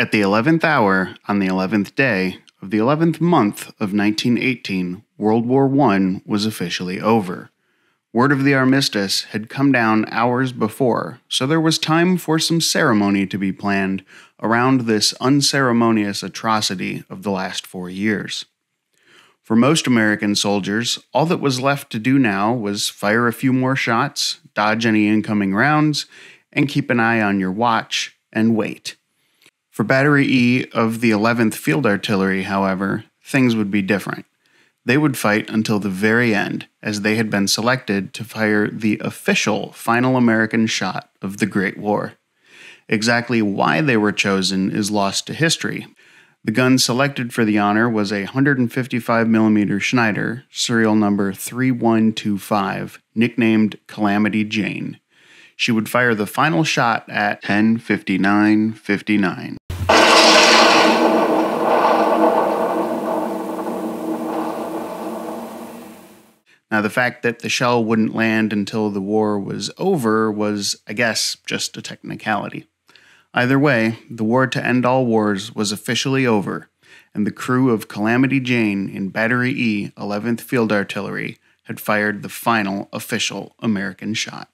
At the eleventh hour, on the eleventh day of the eleventh month of 1918, World War I was officially over. Word of the armistice had come down hours before, so there was time for some ceremony to be planned around this unceremonious atrocity of the last four years. For most American soldiers, all that was left to do now was fire a few more shots, dodge any incoming rounds, and keep an eye on your watch and wait. For Battery E of the 11th Field Artillery, however, things would be different. They would fight until the very end, as they had been selected to fire the official final American shot of the Great War. Exactly why they were chosen is lost to history. The gun selected for the honor was a 155mm Schneider, serial number 3125, nicknamed Calamity Jane. She would fire the final shot at 10:59:59. Now, the fact that the shell wouldn't land until the war was over was, I guess, just a technicality. Either way, the war to end all wars was officially over, and the crew of Calamity Jane in Battery E, 11th Field Artillery, had fired the final official American shot.